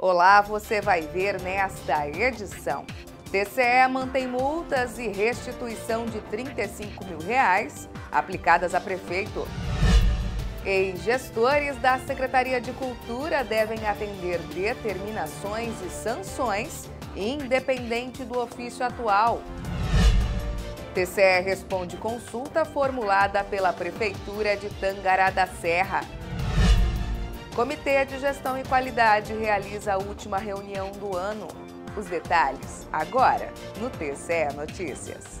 Olá, você vai ver nesta edição. TCE mantém multas e restituição de 35 mil reais aplicadas a prefeito. E gestores da Secretaria de Cultura devem atender determinações e sanções independente do ofício atual. TCE responde consulta formulada pela Prefeitura de Tangará da Serra. Comitê de Gestão e Qualidade realiza a última reunião do ano. Os detalhes agora no TCE Notícias.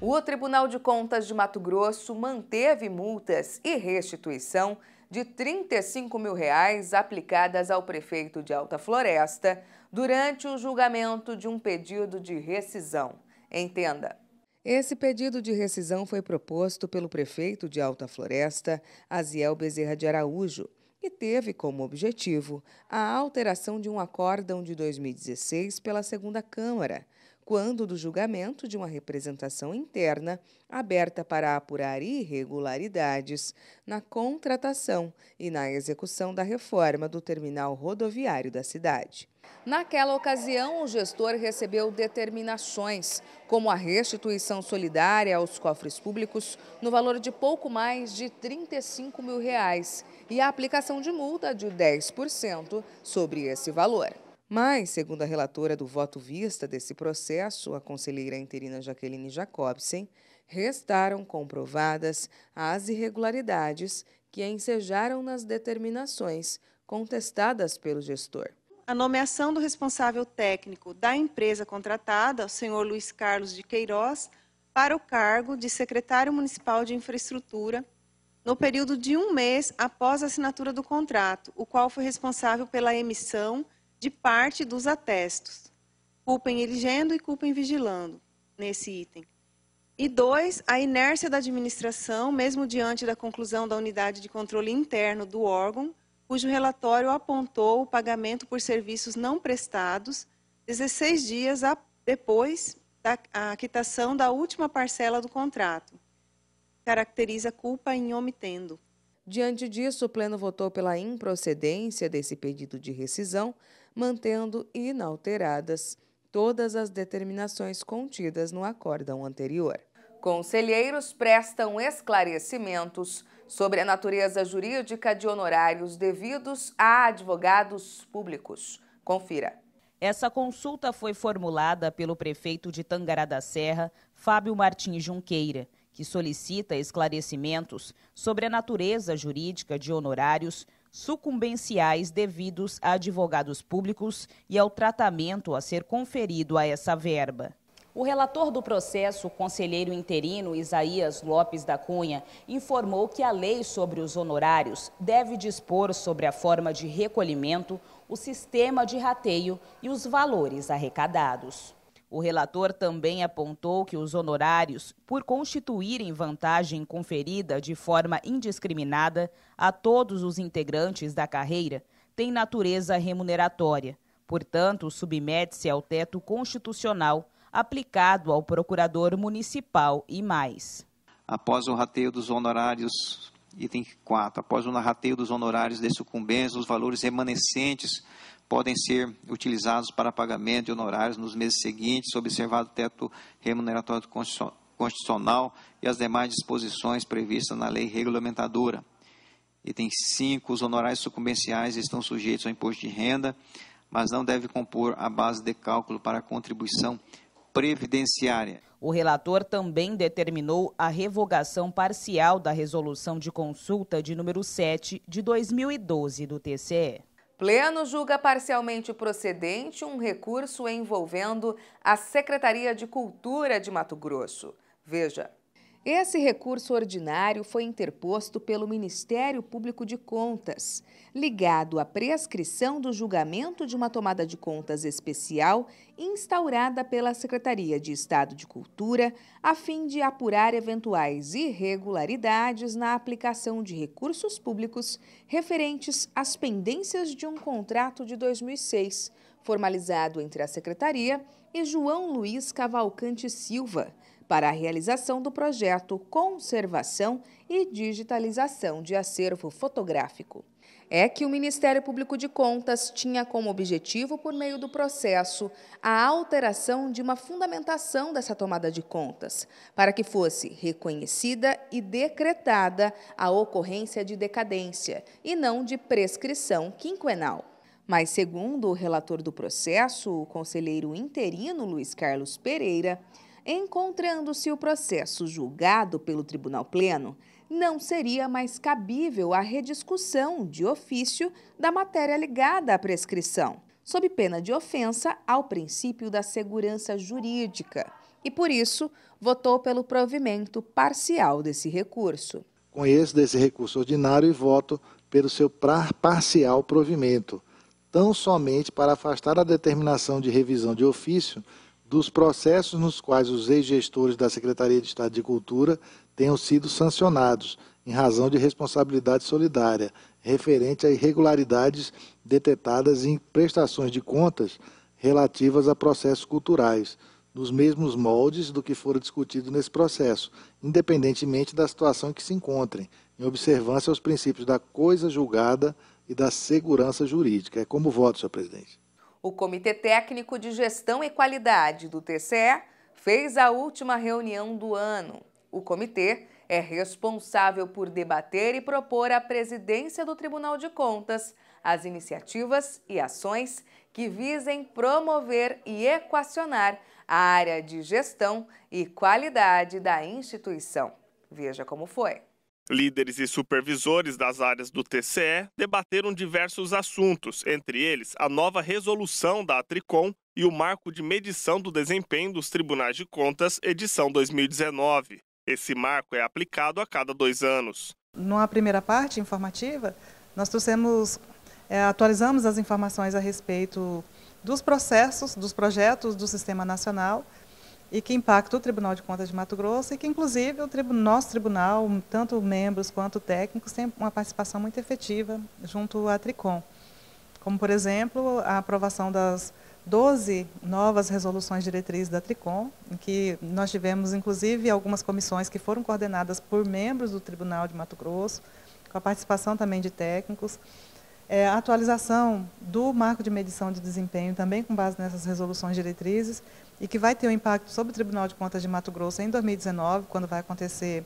O Tribunal de Contas de Mato Grosso manteve multas e restituição de 35 mil reais aplicadas ao prefeito de Alta Floresta durante o julgamento de um pedido de rescisão. Entenda. Esse pedido de rescisão foi proposto pelo prefeito de Alta Floresta, Aziel Bezerra de Araújo, que teve como objetivo a alteração de um acórdão de 2016 pela Segunda Câmara, quando do julgamento de uma representação interna aberta para apurar irregularidades na contratação e na execução da reforma do terminal rodoviário da cidade. Naquela ocasião, o gestor recebeu determinações, como a restituição solidária aos cofres públicos no valor de pouco mais de 35 mil reais e a aplicação de multa de 10% sobre esse valor. Mas, segundo a relatora do voto vista desse processo, a conselheira interina Jaqueline Jacobsen, restaram comprovadas as irregularidades que ensejaram nas determinações contestadas pelo gestor. A nomeação do responsável técnico da empresa contratada, o senhor Luiz Carlos de Queiroz, para o cargo de secretário municipal de infraestrutura no período de um mês após a assinatura do contrato, o qual foi responsável pela emissão de parte dos atestos. Culpem eligendo e culpem vigilando, nesse item. E dois, a inércia da administração, mesmo diante da conclusão da unidade de controle interno do órgão, cujo relatório apontou o pagamento por serviços não prestados 16 dias depois da a quitação da última parcela do contrato. Caracteriza culpa em omitendo. Diante disso, o Pleno votou pela improcedência desse pedido de rescisão, mantendo inalteradas todas as determinações contidas no acórdão anterior. Conselheiros prestam esclarecimentos sobre a natureza jurídica de honorários devidos a advogados públicos. Confira. Essa consulta foi formulada pelo prefeito de Tangará da Serra, Fábio Martins Junqueira, que solicita esclarecimentos sobre a natureza jurídica de honorários sucumbenciais devidos a advogados públicos e ao tratamento a ser conferido a essa verba. O relator do processo, o conselheiro interino Isaías Lopes da Cunha, informou que a lei sobre os honorários deve dispor sobre a forma de recolhimento, o sistema de rateio e os valores arrecadados. O relator também apontou que os honorários, por constituírem vantagem conferida de forma indiscriminada a todos os integrantes da carreira, têm natureza remuneratória, portanto, submete-se ao teto constitucional aplicado ao procurador municipal e mais. Após o rateio dos honorários, item 4, após o rateio dos honorários de sucumbência, os valores remanescentes podem ser utilizados para pagamento de honorários nos meses seguintes, observado o teto remuneratório constitucional e as demais disposições previstas na lei regulamentadora. Item 5. Os honorários sucumbenciais estão sujeitos ao imposto de renda, mas não deve compor a base de cálculo para a contribuição previdenciária. O relator também determinou a revogação parcial da resolução de consulta de número 7 de 2012 do TCE. Pleno julga parcialmente procedente um recurso envolvendo a Secretaria de Cultura de Mato Grosso. Veja, esse recurso ordinário foi interposto pelo Ministério Público de Contas, ligado à prescrição do julgamento de uma tomada de contas especial instaurada pela Secretaria de Estado de Cultura, a fim de apurar eventuais irregularidades na aplicação de recursos públicos referentes às pendências de um contrato de 2006, formalizado entre a Secretaria e João Luiz Cavalcante Silva para a realização do projeto Conservação e Digitalização de Acervo Fotográfico. É que o Ministério Público de Contas tinha como objetivo, por meio do processo, a alteração de uma fundamentação dessa tomada de contas, para que fosse reconhecida e decretada a ocorrência de decadência e não de prescrição quinquenal. Mas, segundo o relator do processo, o conselheiro interino Luiz Carlos Pereira, encontrando-se o processo julgado pelo Tribunal Pleno, não seria mais cabível a rediscussão de ofício da matéria ligada à prescrição, sob pena de ofensa ao princípio da segurança jurídica, e por isso votou pelo provimento parcial desse recurso. Conheço desse recurso ordinário e voto pelo seu parcial provimento, tão somente para afastar a determinação de revisão de ofício dos processos nos quais os ex-gestores da Secretaria de Estado de Cultura tenham sido sancionados em razão de responsabilidade solidária, referente a irregularidades detetadas em prestações de contas relativas a processos culturais, nos mesmos moldes do que foram discutidos nesse processo, independentemente da situação em que se encontrem, em observância aos princípios da coisa julgada e da segurança jurídica. É como voto, senhor presidente. O Comitê Técnico de Gestão e Qualidade do TCE fez a última reunião do ano. O comitê é responsável por debater e propor à presidência do Tribunal de Contas as iniciativas e ações que visem promover e equacionar a área de gestão e qualidade da instituição. Veja como foi. Líderes e supervisores das áreas do TCE debateram diversos assuntos, entre eles a nova resolução da Atricom e o marco de medição do desempenho dos tribunais de contas, edição 2019. Esse marco é aplicado a cada dois anos. Numa primeira parte informativa, nós trouxemos, é, atualizamos as informações a respeito dos processos, dos projetos do Sistema Nacional e que impacta o Tribunal de Contas de Mato Grosso e que, inclusive, o nosso tribunal, tanto membros quanto técnicos, tem uma participação muito efetiva junto à TRICOM. Como, por exemplo, a aprovação das 12 novas resoluções diretrizes da TRICOM, em que nós tivemos, inclusive, algumas comissões que foram coordenadas por membros do Tribunal de Mato Grosso, com a participação também de técnicos. É, a atualização do marco de medição de desempenho, também com base nessas resoluções diretrizes, e que vai ter um impacto sobre o Tribunal de Contas de Mato Grosso em 2019, quando vai acontecer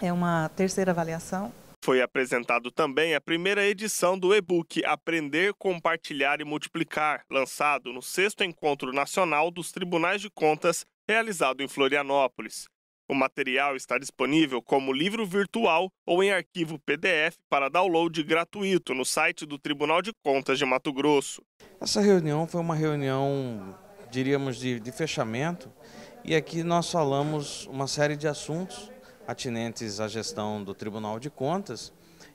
é, uma terceira avaliação. Foi apresentado também a primeira edição do e-book Aprender, Compartilhar e Multiplicar, lançado no sexto Encontro Nacional dos Tribunais de Contas, realizado em Florianópolis. O material está disponível como livro virtual ou em arquivo PDF para download gratuito no site do Tribunal de Contas de Mato Grosso. Essa reunião foi uma reunião, diríamos, de, de fechamento e aqui nós falamos uma série de assuntos atinentes à gestão do Tribunal de Contas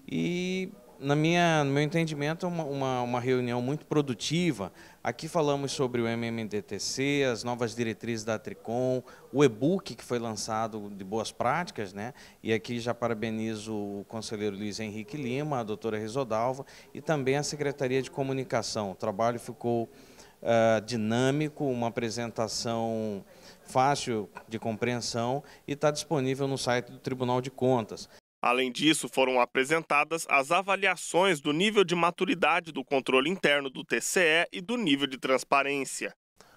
e na minha, no meu entendimento, é uma, uma, uma, reunião muito produtiva. Aqui falamos sobre o MMDTC, as novas diretrizes da Tricom, o e-book que foi lançado de boas práticas, né? E aqui já parabenizo o conselheiro Luiz Henrique Lima, a doutora Risodalva e também a Secretaria de Comunicação. O trabalho ficou uh, dinâmico, uma apresentação fácil de compreensão e está disponível no site do Tribunal de Contas. Além disso, foram apresentadas as avaliações do nível de maturidade do controle interno do TCE e do nível de transparência.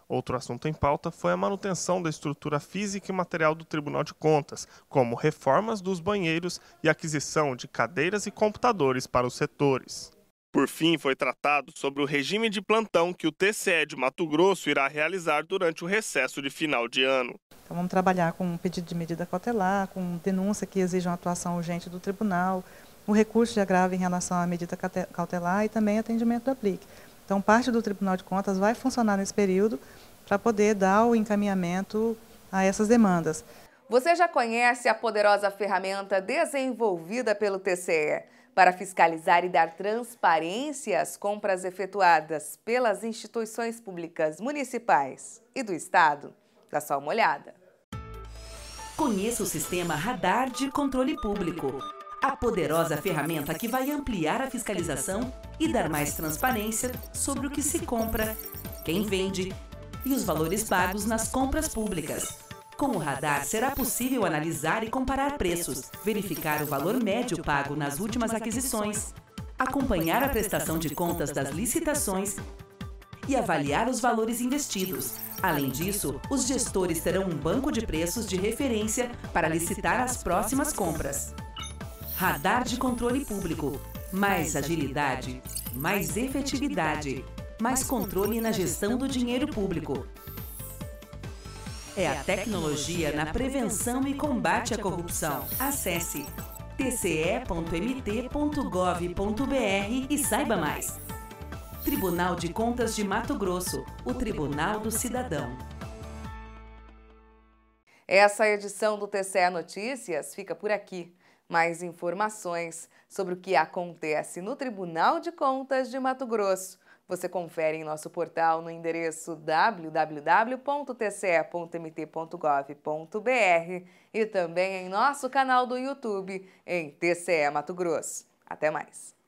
Outro assunto em pauta foi a manutenção da estrutura física e material do Tribunal de Contas, como reformas dos banheiros e aquisição de cadeiras e computadores para os setores. Por fim, foi tratado sobre o regime de plantão que o TCE de Mato Grosso irá realizar durante o recesso de final de ano. Então vamos trabalhar com um pedido de medida cautelar, com denúncia que exija uma atuação urgente do tribunal, o recurso de agravo em relação à medida cautelar e também atendimento do aplique. Então parte do Tribunal de Contas vai funcionar nesse período para poder dar o encaminhamento a essas demandas. Você já conhece a poderosa ferramenta desenvolvida pelo TCE para fiscalizar e dar transparência às compras efetuadas pelas instituições públicas municipais e do Estado? Dá só uma olhada. Conheça o sistema Radar de Controle Público. A poderosa ferramenta que vai ampliar a fiscalização e dar mais transparência sobre o que se compra, quem vende e os valores pagos nas compras públicas. Com o radar, será possível analisar e comparar preços, verificar o valor médio pago nas últimas aquisições, acompanhar a prestação de contas das licitações e avaliar os valores investidos. Além disso, os gestores terão um banco de preços de referência para licitar as próximas compras. Radar de controle público. Mais agilidade, mais efetividade, mais controle na gestão do dinheiro público é a tecnologia na prevenção e combate à corrupção. Acesse tce.mt.gov.br e saiba mais. Tribunal de Contas de Mato Grosso, o Tribunal do Cidadão. Essa edição do TCE Notícias fica por aqui. Mais informações sobre o que acontece no Tribunal de Contas de Mato Grosso você confere em nosso portal no endereço www.tce.mt.gov.br e também em nosso canal do YouTube em TCE Mato Grosso. Até mais!